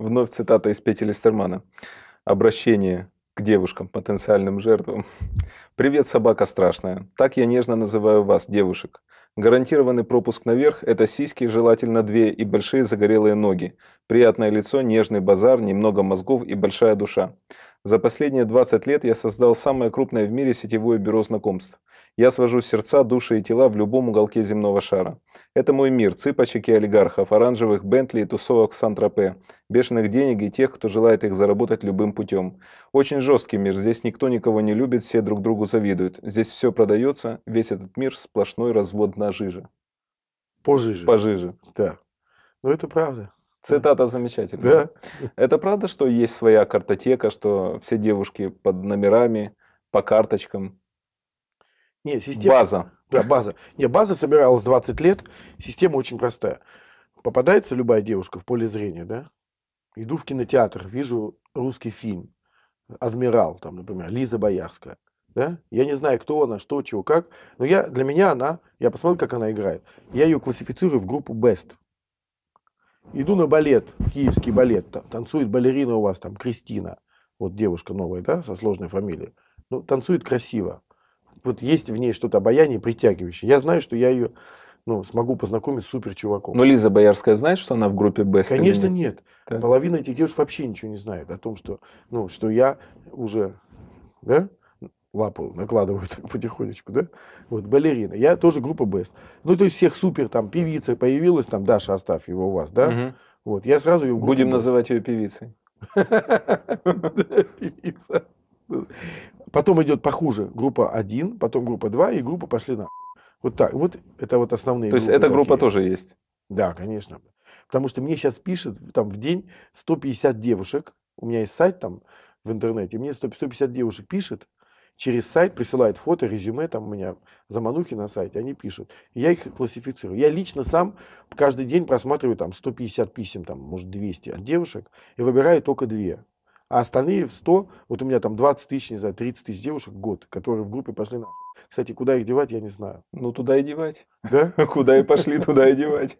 Вновь цитата из Пети Листермана. Обращение к девушкам, потенциальным жертвам. «Привет, собака страшная. Так я нежно называю вас, девушек. Гарантированный пропуск наверх – это сиськи, желательно две, и большие загорелые ноги. Приятное лицо, нежный базар, немного мозгов и большая душа. За последние 20 лет я создал самое крупное в мире сетевое бюро знакомств. Я свожу сердца, души и тела в любом уголке земного шара. Это мой мир, цыпочек и олигархов, оранжевых Бентли и тусовок Сан-Тропе, бешеных денег и тех, кто желает их заработать любым путем. Очень жесткий мир, здесь никто никого не любит, все друг другу завидуют. Здесь все продается, весь этот мир сплошной развод на жиже. Пожиже. Пожиже. Да. Но ну, это правда. Цитата замечательная. Да. Это правда, что есть своя картотека, что все девушки под номерами, по карточкам? Нет, система... База. Да, база. Не, база собиралась 20 лет. Система очень простая. Попадается любая девушка в поле зрения, да? Иду в кинотеатр, вижу русский фильм. Адмирал, там, например, Лиза Боярская. Да? Я не знаю, кто она, что, чего, как. Но я, для меня она, я посмотрю, как она играет. Я ее классифицирую в группу Best. Иду на балет, киевский балет, там, танцует балерина у вас, там, Кристина, вот девушка новая, да, со сложной фамилией, ну, танцует красиво. Вот есть в ней что-то обаяние притягивающее. Я знаю, что я ее, ну, смогу познакомить с супер чуваком. Но Лиза Боярская знает, что она в группе Best? Конечно, нет. Так. Половина этих девушек вообще ничего не знает о том, что, ну, что я уже, да, лапу накладываю так потихонечку, да? Вот, балерина. Я тоже группа Бест. Ну, то есть всех супер, там, певица появилась, там, Даша, оставь его у вас, да? Угу. Вот, я сразу ее... Будем Best. называть ее певицей. Певица. Потом идет похуже группа 1, потом группа 2 и группа пошли на... Вот так, вот это вот основные. То есть эта группа тоже есть? Да, конечно. Потому что мне сейчас пишет там в день 150 девушек. У меня есть сайт там в интернете. Мне 150 девушек пишет через сайт присылают фото, резюме, там у меня заманухи на сайте, они пишут. Я их классифицирую. Я лично сам каждый день просматриваю там 150 писем, там, может, 200 от девушек, и выбираю только две. А остальные 100, вот у меня там 20 тысяч, не знаю, 30 тысяч девушек в год, которые в группе пошли на... Кстати, куда их девать, я не знаю. Ну, туда и девать. Да? Куда и пошли, туда и девать.